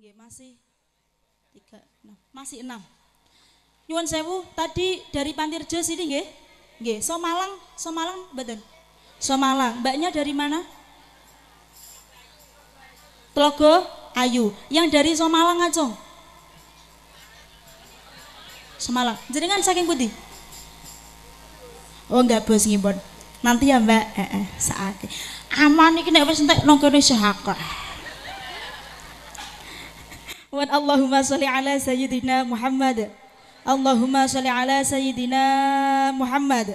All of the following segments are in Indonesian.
Ya, masih tiga enam masih enam nyuwun sewu tadi dari Pantirjo sini nggih nggih malang badan so malang mbaknya dari mana Telogo Ayu yang dari so malang Somalang Malang Somalang kan saking putih Oh enggak bos ngibon nanti ya mbak eh, eh saat aman nih kena apa sih nongkrong di Wa Allahumma salli ala sayyidina Muhammad. Allahumma salli ala sayyidina Muhammad.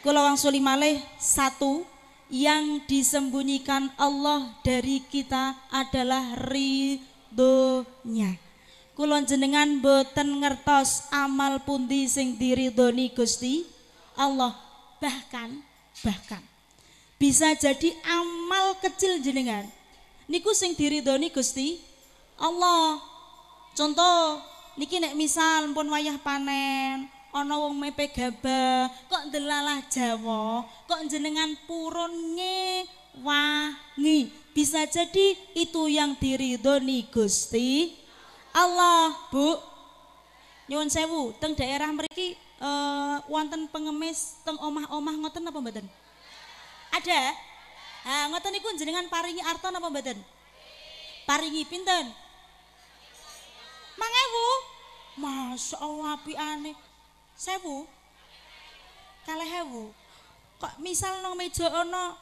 Kula suli malih satu yang disembunyikan Allah dari kita adalah ridhonya. Kulon jenengan boten ngertos amal pundi sing diridhoni Gusti Allah bahkan bahkan bisa jadi amal kecil jenengan niku sing diridhoni Gusti Allah contoh niki nek misal pun wayah panen ana wong mepe gabah kok delalah Jawa kok jenengan purunnya wangi bisa jadi itu yang diridoni Gusti Allah Bu nyuwun sewu teng daerah mriki uh, wonten pengemis teng omah-omah ngoten apa mboten ada ha ngoten niku jenengan paringi arta napa mboten paringi pinten Mangewu? Masya Allah api aneh. Sewu? Kalih ewu? Kok misal nong meja mang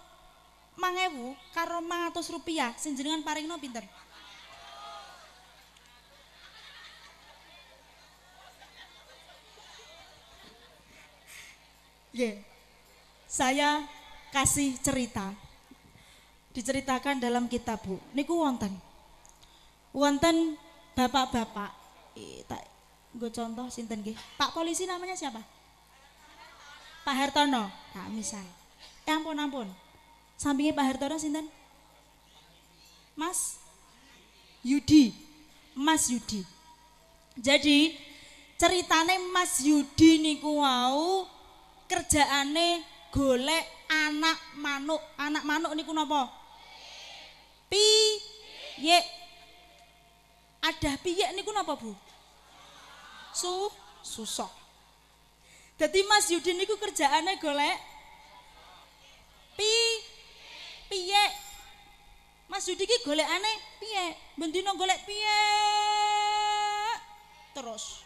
mangewu karo 500 rupiah, sing paring no pinter? Yeah. Saya kasih cerita. Diceritakan dalam kitab, Bu. Niku wonten. Wonten bapak-bapak tak gue contoh sinten Pak polisi namanya siapa Pak Hartono nah misal eh, ampun ampun sampingnya Pak Hartono sinten Mas Yudi Mas Yudi jadi ceritane Mas Yudi niku wau kerjaane golek anak manuk anak manuk niku nopo. pi ye ada piyek niku napa Bu? Su susok. Jadi Mas Yudi niku kerjaannya golek pi piyek. Mas Yudi ki golek aneh piyek. Bentino golek piyek terus.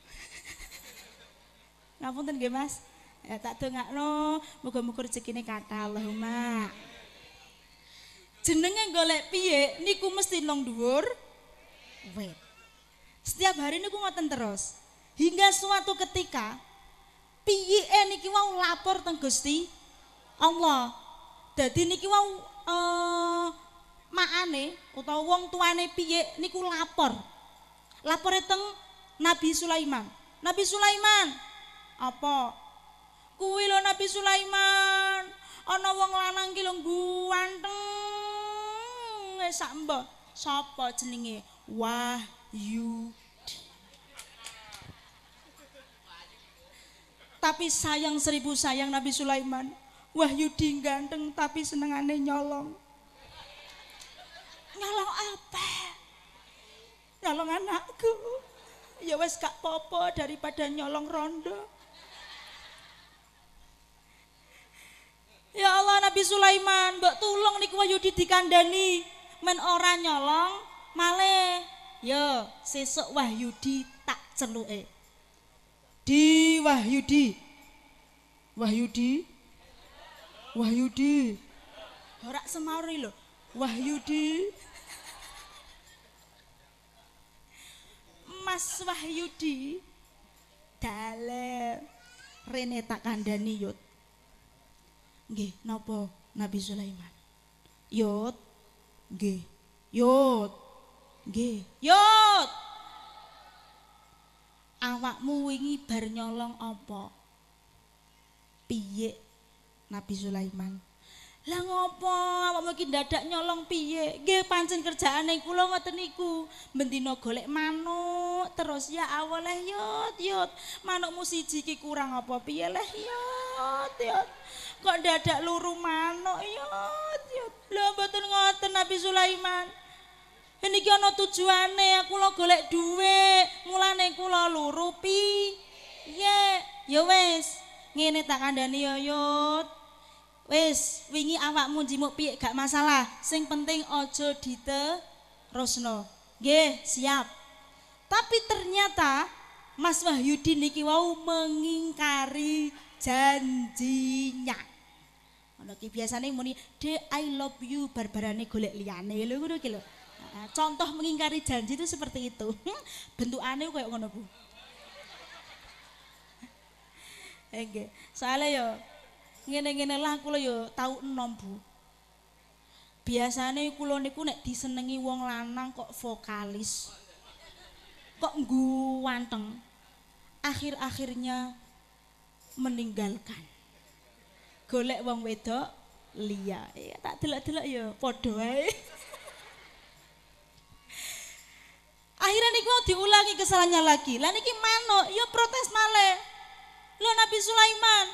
Ngapun tenge Mas? Ya tak dengak no, moga-moga rezekinya kata Allahumma. Amin. jenenge golek piye niku mesti nang dhuwur wit setiap hari niku ngoten terus hingga suatu ketika piye niki wau lapor teng Gusti Allah dadi niki wau uh, eh, maane utawa wong tuane piye niku lapor lapor teng Nabi Sulaiman Nabi Sulaiman apa kuwi lo Nabi Sulaiman ana wong lanang ki lho guanteng wis sambo sopo Sapa jenenge? Wahyu. Tapi sayang seribu sayang Nabi Sulaiman. Wahyudi ganteng tapi senengane nyolong. Nyolong apa? Nyolong anakku. Ya wes kak popo daripada nyolong rondo. Ya Allah Nabi Sulaiman, mbak tulung niku Wahyudi dikandani. men ora nyolong malih ya sesuk Wahyudi tak celuke di Wahyudi Wahyudi Wahyudi ora semari lho Wahyudi Mas Wahyudi dale rene tak kandhani yut nggih napa Nabi Sulaiman yut G. Yot. G. Yot. Awakmu wingi bar nyolong apa? Piye? Nabi Sulaiman. Lah ngopo awakmu iki dadak nyolong piye? Nggih pancen kerjaan ning kula ngoten niku. Bendina golek manuk terus ya awoleh yot yot. Manukmu siji iki kurang apa piye leh yot yot. Kok dadak luruh manuk yot yot. Lho mboten ngoten Nabi Sulaiman. Niki ana tujuane kula golek dhuwit, mulane kula lurupi. Piye? Ya wis, ngene tak kandhani yoyot Yut. Wis, wingi awakmu njimuk piye gak masalah. Sing penting aja dite Rosno. Nggih, siap. Tapi ternyata Mas Wahyudi niki wau mengingkari janjinya. ana ki biasane muni de i love you barbarane golek liyane lho ngono ki lho contoh mengingkari janji itu seperti itu bentukane koyo ngono Bu Enggih eh, soalnya yo ngene-ngene lah kula yo tau enom Bu biasanya kula niku nek disenengi wong lanang kok vokalis kok nggu akhir-akhirnya meninggalkan golek wong wedok liya tak delok-delok ya padha wae akhirnya niku diulangi kesalahannya lagi lan iki manuk ya protes malah lo Nabi Sulaiman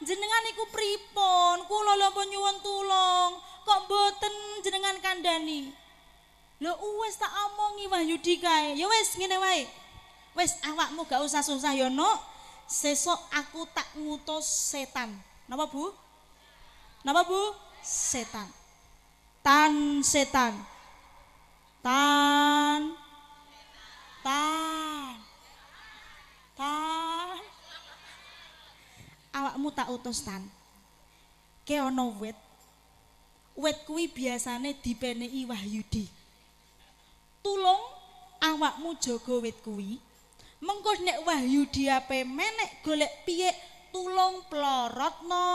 jenengan iku pripon kula lho pun nyuwun tulung kok mboten jenengan kandani lo wis tak omongi Wahyu dikae ya wis ngene wae wis awakmu gak usah susah ya nok sesok aku tak ngutus setan Napa Bu? Napa Bu? Setan. Tan setan. Tan Tan Tan Awakmu tak utus tan. Ke ana wit. Wit kuwi biasane dipeni Wahyudi. Tulung awakmu jaga wit kuwi. Mengko nek Wahyudi ape menek golek piye tulung plorot no.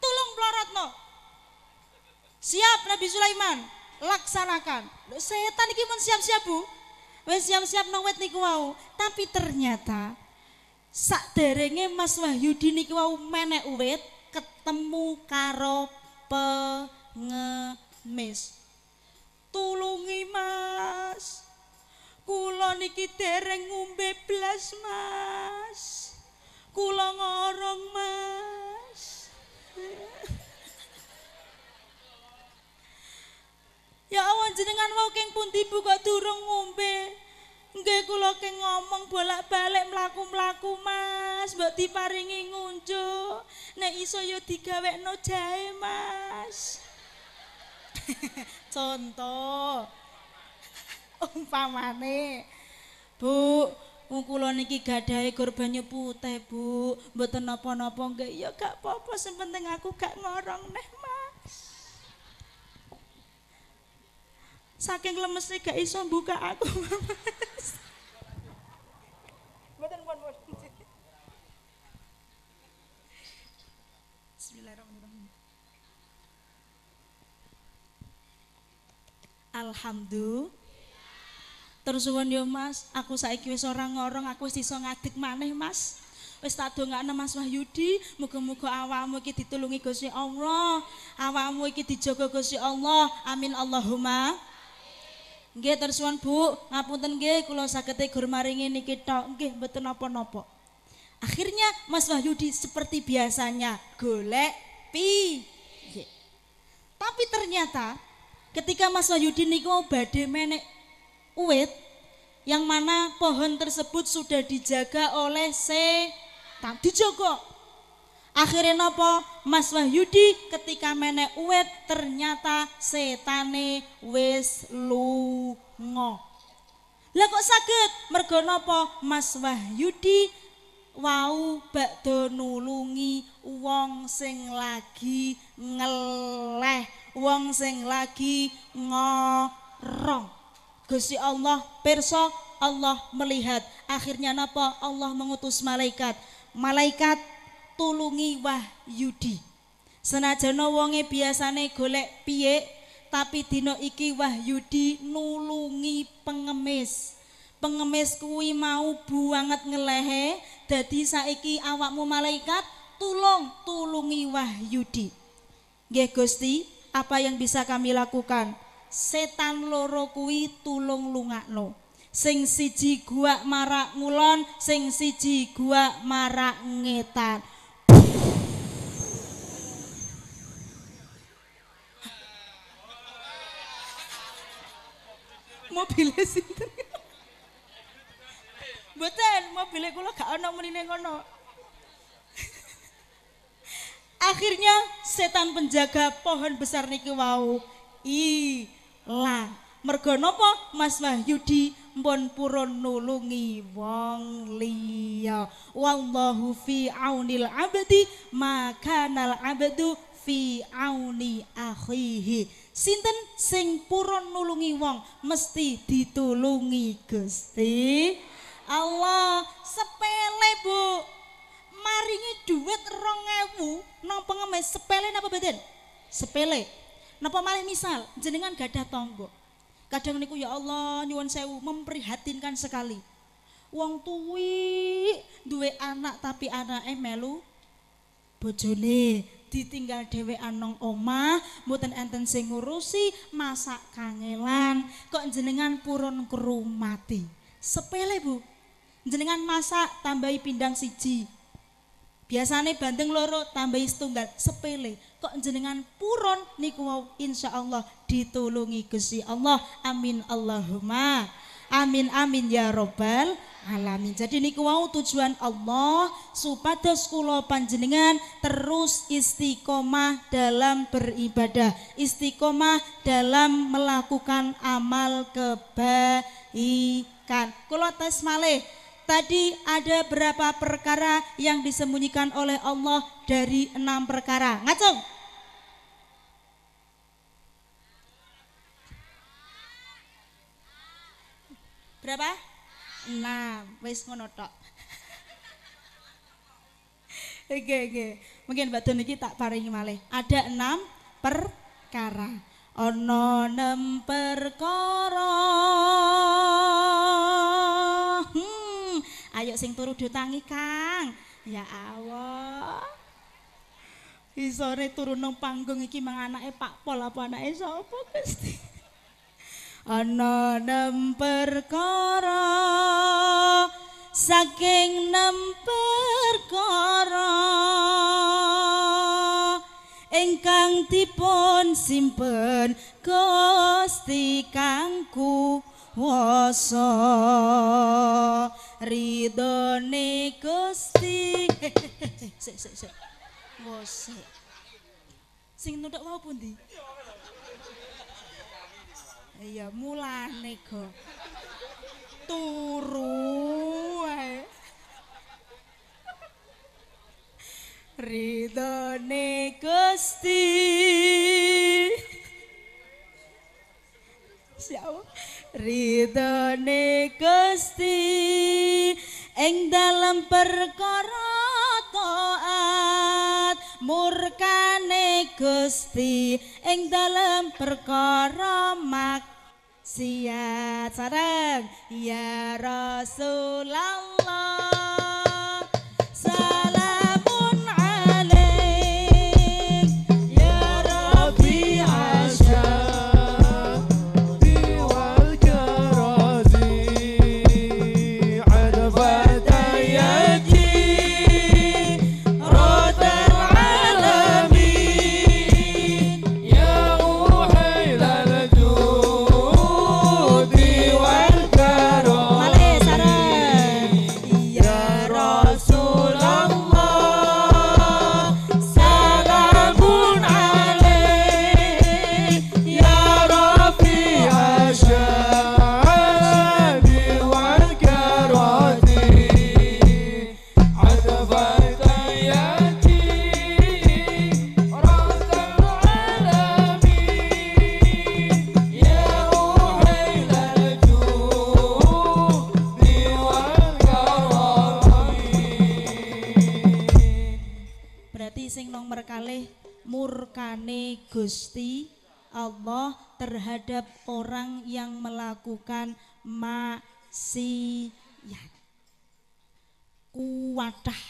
Tulung plorot no. Siap Nabi Sulaiman, laksanakan. Saya setan ini pun siap-siap, Bu. siap-siap nang wit niku wau, tapi ternyata sak derenge Mas Wahyudi niku wau menek uwit ketemu karo pengemis. Tulungi Mas. Kula niki dereng ngombe blas, Mas. Kula ngorong, Mas. ya awan jenengan wau keng pundi Bu kok durung ngombe? Nggih kula keng ngomong bolak-balik mlaku-mlaku, Mas. Mbok diparingi ngunjuk, nek iso ya digawekno jahe, Mas. Contoh. umpamane Bu wong kula niki gadahe gorbane putih Bu mboten napa-napa nggih ya gak apa-apa sepenting aku gak ngorong neh Mas Saking lemesi gak iso buka aku Mboten pun pun Bismillahirrahmanirrahim Alhamdulillah terus suwun yo Mas, aku saiki wis ora ngorong, aku wis iso ngadeg maneh Mas. Wis tak dongakno Mas Wahyudi, muga-muga awakmu iki ditulungi Gusti Allah. Awakmu iki dijogo Gusti Allah. Amin Allahumma. Nggih terus suwun Bu, ngapunten nggih kula sakit gur maringi niki tok. Nggih mboten nopo napa Akhirnya Mas Wahyudi seperti biasanya golek pi. Tapi ternyata ketika Mas Wahyudi niku badhe menek uwit yang mana pohon tersebut sudah dijaga oleh setan dijogo akhirnya nopo Mas Wahyudi ketika menek uwit ternyata setane wis lungo lah kok sakit mergo nopo Mas Wahyudi wau bakdo nulungi wong sing lagi ngeleh wong sing lagi ngorong Gusti Allah perso Allah melihat akhirnya napa Allah mengutus malaikat malaikat tulungi Wahyudi senajana wonge biasane golek piye tapi dina iki Wahyudi nulungi pengemis pengemis kuwi mau buanget ngelehe dadi saiki awakmu malaikat tulung tulungi Wahyudi nggih Gusti apa yang bisa kami lakukan setan loro kuwi tulung lungakno sing siji gua marak ngulon sing siji gua marak ngetan mobilnya sinten Mboten, mobilnya kula gak ana menine ngono. Akhirnya setan penjaga pohon besar niki wau. Ih, lah mergo napa Mas Mahyudi mpun purun nulungi wong liya wallahu fi aunil abdi maka makanal abdu fi auni akhihi sinten sing purun nulungi wong mesti ditulungi Gusti Allah sepele Bu maringi duit rong ewu nang pengemis sepele napa beden sepele Napa malih misal jenengan gadah tonggo. Kadang niku ya Allah nyuwun sewu memprihatinkan sekali. Wong tuwi duwe anak tapi anake melu bojone ditinggal dhewe anong omah, mboten enten sing ngurusi, masak kangelan, kok jenengan purun krumati. E? Sepele, Bu. Jenengan masak tambahi pindang siji, Biasanya banteng loro tambahi setunggal sepele. Kok jenengan puron niku insya Allah ditulungi si Allah. Amin Allahumma. Amin amin ya robbal alamin. Jadi niku mau tujuan Allah supaya sekolah panjenengan terus istiqomah dalam beribadah, istiqomah dalam melakukan amal kebaikan. kalau tes malih Tadi ada berapa perkara yang disembunyikan oleh Allah dari enam perkara. Ngacung. Berapa? Enam. Wis ngono Oke oke. Mungkin Mbak Dun iki tak paringi malih. Ada enam perkara. Ono enam perkara. Ayo sing turu du tangi Kang. Ya Allah. Isore turu nang panggung iki mang anake Pak Pol apa anake sapa Gusti? Ana nem perkara saking nemperkara Engkang ingkang dipun simpen Gusti kangku wasa. Ridho ne gusti eh, eh, eh, Sik, sik, sik Wosik Sing nuntuk wau pun di Iya mulane go Turu Ridho ne gusti Siapa? ridane Gusti ing dalam perkara taat murkane Gusti ing dalam perkara maksiat siat sareng ya rasulullah melakukan maksiat kuwadah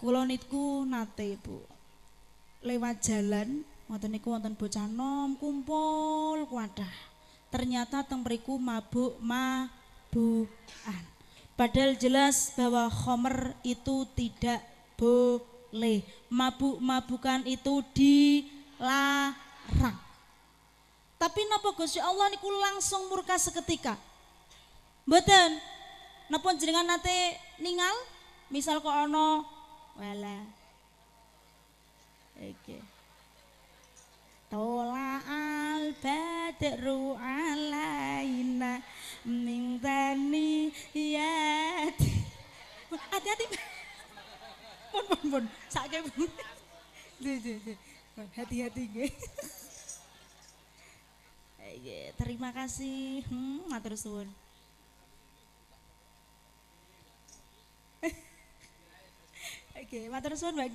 kula niku nate Bu lewat jalan ngoten niku wonten bocah nom kumpul kuwadah ternyata teng mabuk mabukan padahal jelas bahwa homer itu tidak boleh mabuk-mabukan itu dilarang tapi napa Gusti Allah niku langsung murka seketika. Mboten. Napa jenengan nate ningal misal kok ana wala. Oke. Tola al badru alaina min dani yat. Hati-hati. Pun pun pun. Sakit pun. Hati-hati nggih. Iya, terima kasih. Hmm, matur suwun. Oke, matur suwun Mbak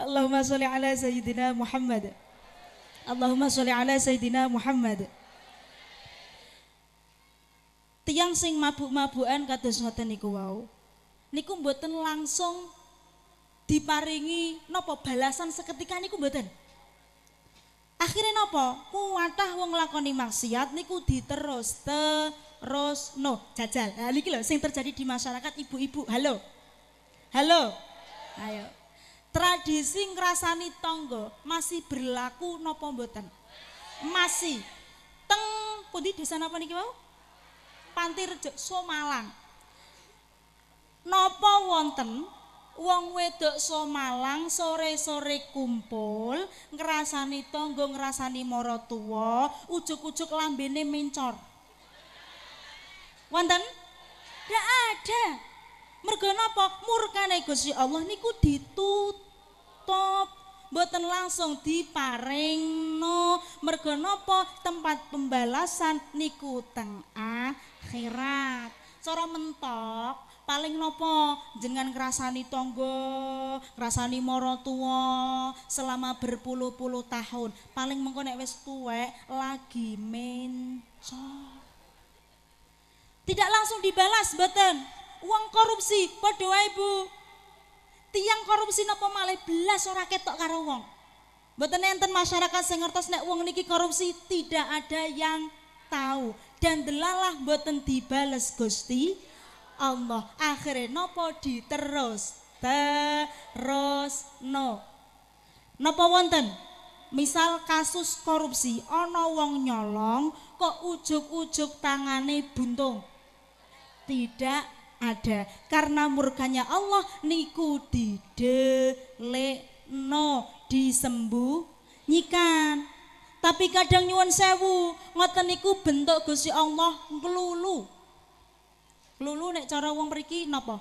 Allahumma sholli ala sayyidina Muhammad. Allahumma sholli ala sayyidina Muhammad. Tiang sing mabuk-mabukan kados ngoten niku wau. Niku mboten langsung diparingi nopo balasan seketika niku mboten. akhirnya nopo kuatah wong lakoni maksiat niku diterus terus no jajal nah, ini loh sing terjadi di masyarakat ibu-ibu halo halo ayo tradisi ngerasani tonggo masih berlaku nopo mboten masih teng pundi desa napa niki mau pantir somalang nopo wonten wong wedok so malang sore-sore kumpul ngerasani tonggo ngerasani moro tua ujuk-ujuk lambene mincor. wonten gak ada mergo napa murkane Gusti Allah niku ditutup boten langsung diparingno mergo napa tempat pembalasan niku teng akhirat cara mentok paling nopo jenengan ngrasani tonggo ngrasani tua selama berpuluh-puluh tahun. Paling mengko nek wis tuwek lagi mencok. Tidak langsung dibalas, beten. Uang korupsi padha ibu Tiang korupsi nopo malah belas ora ketok karo wong. Mboten enten masyarakat sing nek uang niki korupsi tidak ada yang tahu dan delalah mboten dibales Gusti Allah akhirnya nopo di terus no nopo wonten misal kasus korupsi ono wong nyolong kok ujuk-ujuk tangane buntung tidak ada karena murkanya Allah niku no disembuh nyikan tapi kadang nyuwun sewu ngoten niku bentuk Gusti Allah nglulu Lulu nek cara wong mriki napa?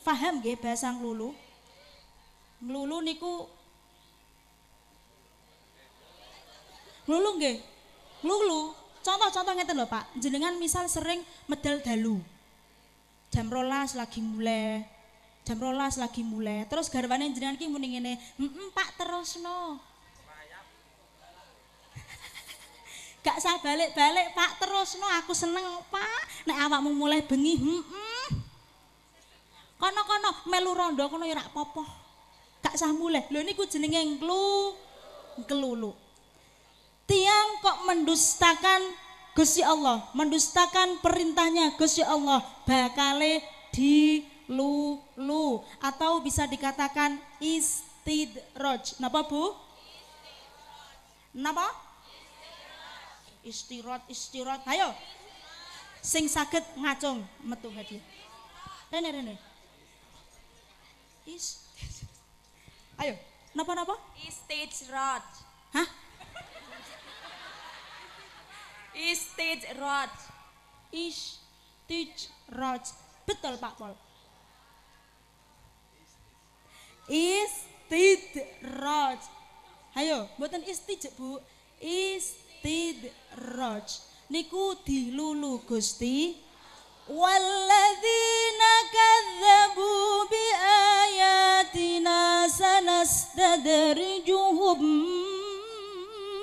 Faham nggih bahasa lulu? Lulu niku Lulu nggih. Lulu, contoh-contoh ngeten lho Pak. Jenengan misal sering medal dalu. Jam rolas lagi mulai, jam rolas lagi mulai. Terus garwane jenengan ki muni ngene, Pak terus no. Gak usah balik-balik pak, terus no aku seneng pak. Nek awakmu mulai bengi, hmm, hmm. Kono-kono melu rondo kono ya popo. Gak usah mulai, lo ini ku jenenge ngelu ngelulu. Tiang kok mendustakan Gusti Allah, mendustakan perintahnya Gusti Allah, bakale lu atau bisa dikatakan istidroj. Napa Bu? Napa? istirahat istirahat ayo sing saged ngacung metu hadi rene rene is ayo napa napa stage rod hah stage is stage rod betul pak pol is stage rod ayo mboten is stage bu is istidraj niku dilulu Gusti walladzina kadzabu bi ayatina sanastadrijuhum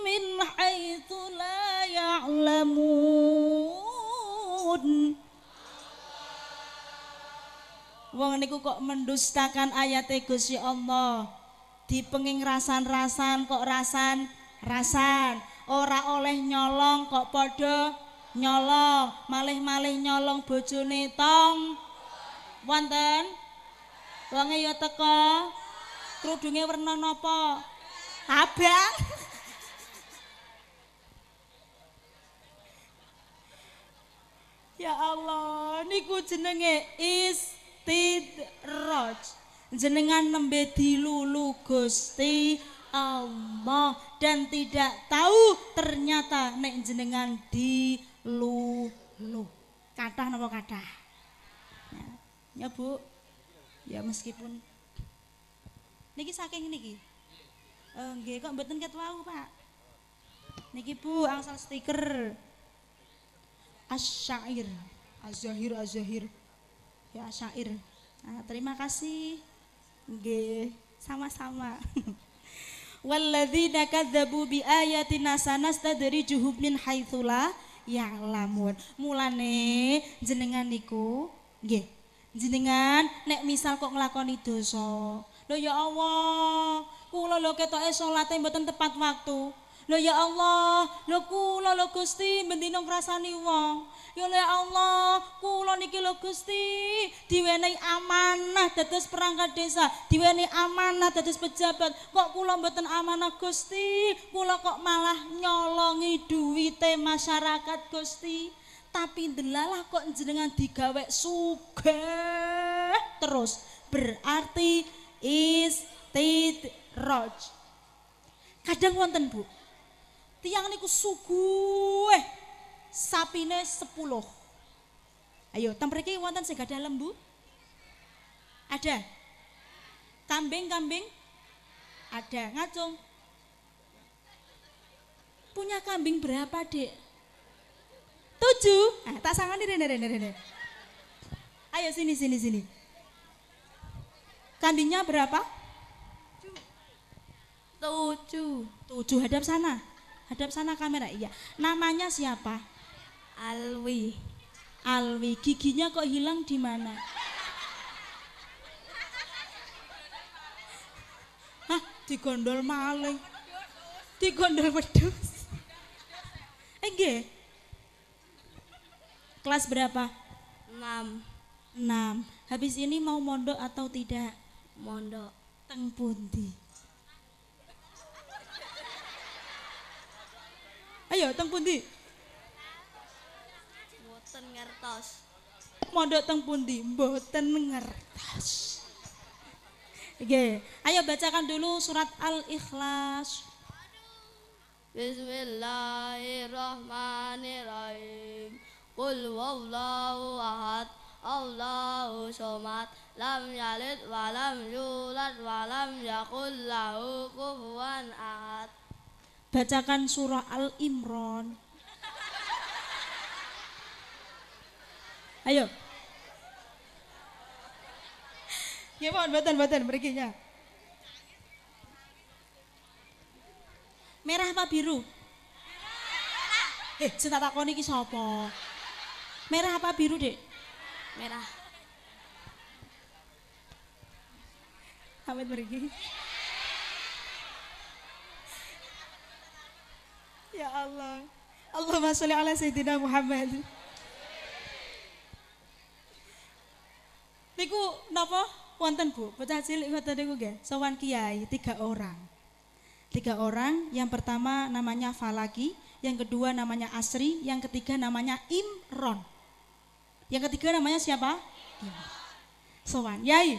min haitsu la ya'lamun Wong niku kok mendustakan ayat Gusti Allah dipenging rasan-rasan kok rasan rasan ora oleh nyolong kok podo nyolong malih-malih nyolong bojone tong wonten wonge ya teko kerudunge werna napa abang Ya Allah, niku jenenge istidroj. Jenengan nembe dilulu Gusti Allah dan tidak tahu ternyata nek jenengan di lu lu kata napa kata ya, ya bu ya meskipun niki saking niki eh, nggih kok mboten ket wau pak niki bu angsal stiker asyair azahir azahir ya asyair nah, terima kasih nggih sama-sama walladzina kadzabu biayatina sanastadrijuhum min haitsula ya'lamun. Mulane jenengan niku nggih. Jenengan nek misal kok nglakoni dosa, lho ya Allah, kula lho ketoke salate mboten tepat waktu. Lho ya Allah, lho kula lho Gusti mendino ngrasani wong. ya Allah kulo niki lo Gusti diwenei amanah dados perangkat desa diwenei amanah dados pejabat kok kulo mboten amanah Gusti kulo kok malah nyolongi duwite masyarakat Gusti tapi delalah kok jenengan digawe suge terus berarti istidroj kadang wonten Bu tiang niku suguh sapine sepuluh. Ayo, teng mriki wonten sing gadah lembu? Ada? Kambing-kambing? Ada, ngacung. Punya kambing berapa, Dek? Tujuh. Nah, tak sangani rene rene rene. Ayo sini sini sini. Kambingnya berapa? Tujuh. Tujuh hadap sana. Hadap sana kamera. Iya. Namanya siapa? Alwi. Alwi, giginya kok hilang di mana? Hah, Di digondol maling. Di gondol Eh Ege? Kelas berapa? Enam. Enam. Habis ini mau mondok atau tidak? Mondok. Teng pundi? Ayo, teng pundi? Mboten ngertos. Mondok teng pundi? Mboten ngertos. Oke, ayo bacakan dulu surat Al-Ikhlas. Bismillahirrahmanirrahim. Qul huwallahu ahad, Allahu somat, lam yalid wa lam yulad wa lam yakul lahu kufuwan ahad. Bacakan surah Al-Imran. Ayo. Ya mohon buatan-buatan berikinya. Merah apa biru? Merah. Eh, cinta takon iki sapa? Merah apa biru, Dek? Merah. Amit pergi Ya Allah. Allahumma sholli ala sayyidina Muhammad. niku napa wonten Bu, pecah cilik ngoten niku nggih, sowan kiai tiga orang. Tiga orang, yang pertama namanya Falaki, yang kedua namanya Asri, yang ketiga namanya Imron. Yang ketiga namanya siapa? Imron. Sowan, Yai.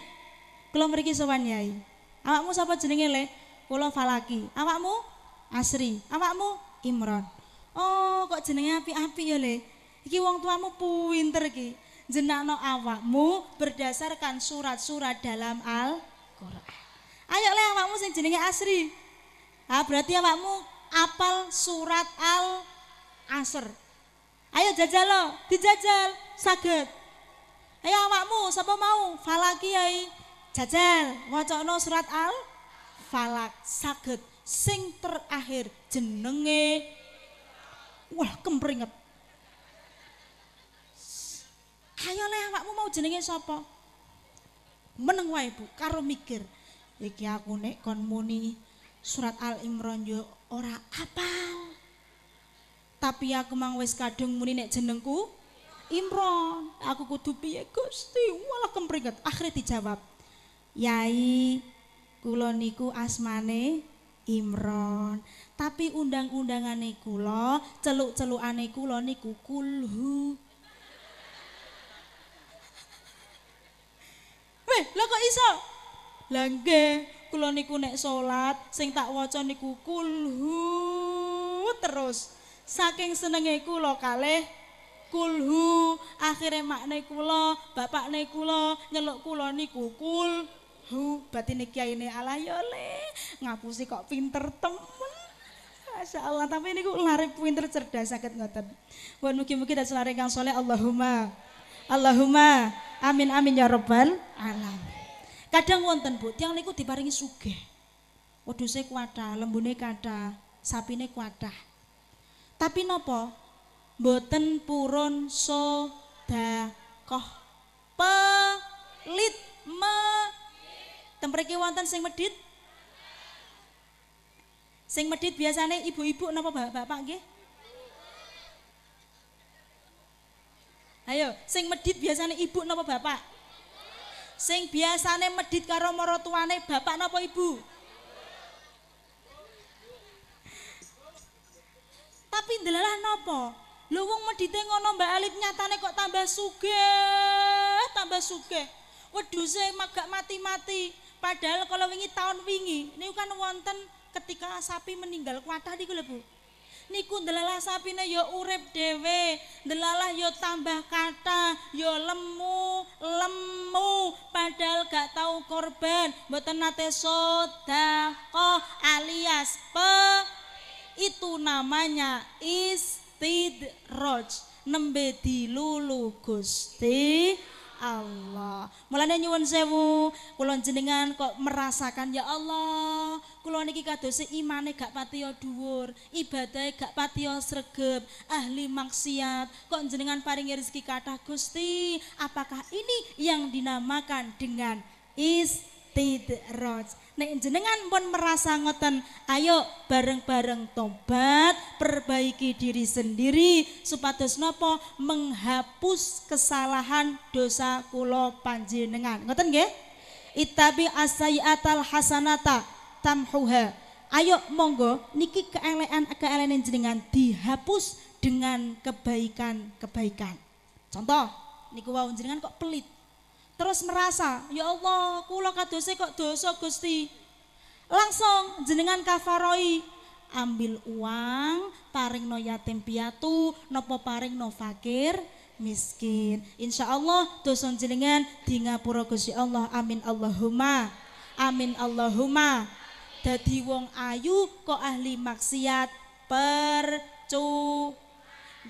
kalau mriki sowan Yai. Awakmu siapa jenenge Le? Kula Falaki. Awakmu? Asri. Awakmu? Imron. Oh, kok jenenge api-api ya Le? Iki wong tuamu pinter iki jenakno awakmu berdasarkan surat-surat dalam Al-Qur'an. Ayo le awakmu sing jenenge Asri. Ah berarti awakmu apal surat Al Asr. Ayo jajal lo, dijajal, saged. Ayo awakmu siapa mau? Falak kiai. Jajal, wacana surat Al Falak saged sing terakhir jenenge Wah, kemperinget. Ayo le awakmu mau jenenge sapa? Meneng wae, Bu, karo mikir. Iki aku nek kon muni surat Al Imran yo ora apal. Tapi aku mang wis kadung muni nek jenengku Imran. aku kudu piye Gusti? Walah kempringet. Akhire dijawab, "Yai, kula niku asmane imran. tapi undang-undangane kula, celuk-celukane kula niku Kulhu." Weh, kok iso? Langge, kulo niku nek sholat, sing tak waca niku kulhu terus. Saking senenge kulo kalih, kulhu, akhirnya makne kulo, bapak ne kulo, nyeluk kulo niku kulhu. Berarti ini kiai ini ala yole, ngapusi kok pinter temen. Masya Allah, tapi ini lari pinter cerdas, sakit ngotot. Buat mugi mungkin dan selari kang soleh, Allahumma. Allahumma. Amin amin ya rabbal alamin. Kadang wonten Bu, tiang niku diparingi sugih. Weduse kuatah, lembune kathah, sapine kuatah. Tapi nopo? Mboten purun sedekah. Pelit me. Ten mriki wonten sing medit? Sing medit biasane ibu-ibu napa bapak-bapak nggih? Ayo, sing medit biasanya ibu napa bapak? Sing biasanya medit karo moro bapak napa ibu? Tapi delalah napa? Lu wong medite ngono Mbak Alif nyatane kok tambah suge, tambah suge. Waduh saya magak mati-mati. Padahal kalau wingi tahun wingi, ini kan wonten ketika sapi meninggal kuatah di kulebu. Bu. niku ndelalah sapine ya urip dhewe ndelalah ya tambah kata ya lemu lemu padahal gak tau korban mboten nate sedekah alias pe itu namanya istidroj nembe dilulu Gusti Allah. Mulane nyuwun sewu, kula jenengan kok merasakan ya Allah, kula niki kadose imane gak patiyo dhuwur, ibadah gak patiyo sregep, ahli maksiat, kok jenengan paringi rezeki kathah Gusti? Apakah ini yang dinamakan dengan istri? Nah, Nek jenengan pun merasa ngoten, ayo bareng-bareng tobat, perbaiki diri sendiri supados nopo menghapus kesalahan dosa kulo panjenengan. Ngoten nggih? Itabi asayiatal hasanata tamhuha. Ayo monggo niki keelean keelenan jenengan dihapus dengan kebaikan-kebaikan. Contoh, niku wau jenengan kok pelit terus merasa, ya Allah, kula kadose kok dosa Gusti. Langsung jenengan kafaroi, ambil uang, paring no yatim piatu, nopo paring no fakir, miskin. Insya Allah dosong jenengan di ngapura Gusti Allah. Amin Allahumma. Amin Allahumma. Dadi wong ayu kok ahli maksiat percu.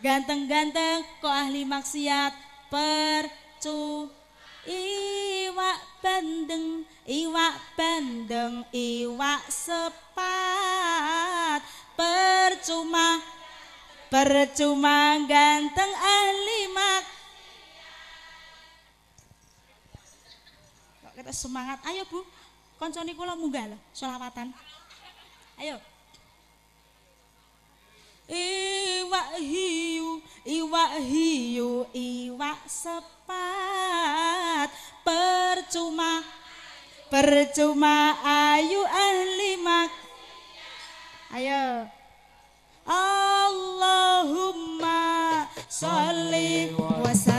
Ganteng-ganteng kok ahli maksiat percu iwak bandeng iwak bandeng iwak sepat percuma percuma ganteng ahli mak kita semangat ayo bu konconi kula munggah lho selawatan ayo iwak hiu iwak hiu iwak sepat percuma percuma ayu ahli mak ayo Allahumma sholli wasallim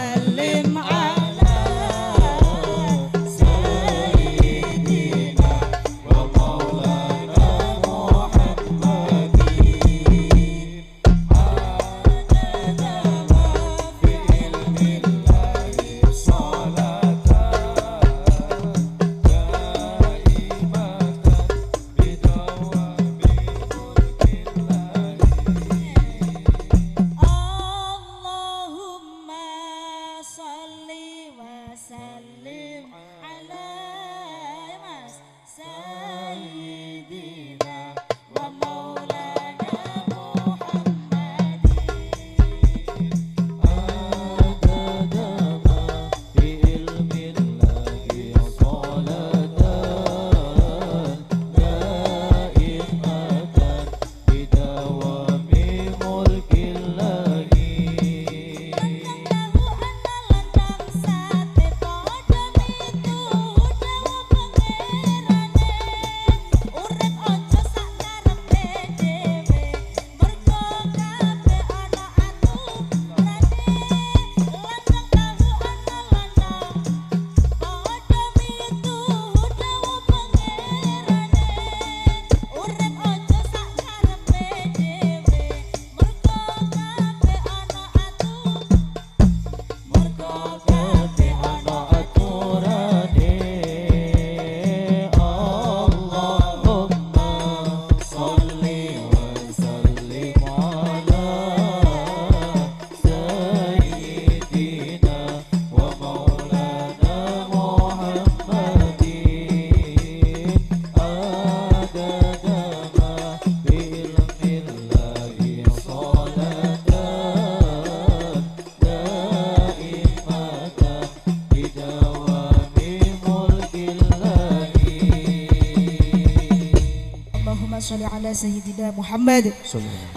سيدنا محمد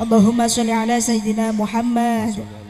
اللهم صل على سيدنا محمد